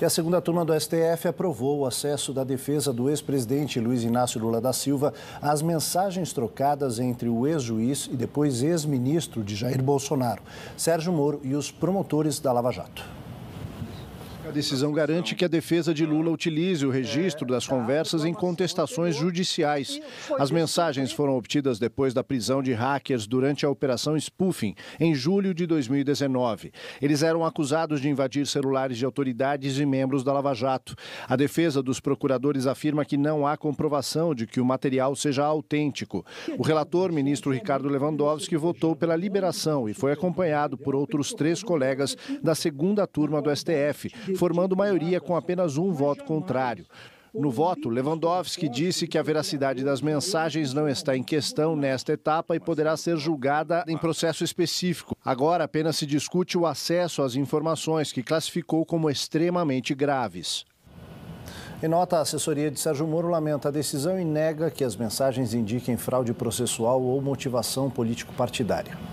que a segunda turma do STF aprovou o acesso da defesa do ex-presidente Luiz Inácio Lula da Silva às mensagens trocadas entre o ex-juiz e depois ex-ministro de Jair Bolsonaro, Sérgio Moro e os promotores da Lava Jato. A decisão garante que a defesa de Lula utilize o registro das conversas em contestações judiciais. As mensagens foram obtidas depois da prisão de hackers durante a Operação Spoofing, em julho de 2019. Eles eram acusados de invadir celulares de autoridades e membros da Lava Jato. A defesa dos procuradores afirma que não há comprovação de que o material seja autêntico. O relator, ministro Ricardo Lewandowski, votou pela liberação e foi acompanhado por outros três colegas da segunda turma do STF formando maioria com apenas um voto contrário. No voto, Lewandowski disse que a veracidade das mensagens não está em questão nesta etapa e poderá ser julgada em processo específico. Agora apenas se discute o acesso às informações, que classificou como extremamente graves. Em nota, a assessoria de Sérgio Moro lamenta a decisão e nega que as mensagens indiquem fraude processual ou motivação político-partidária.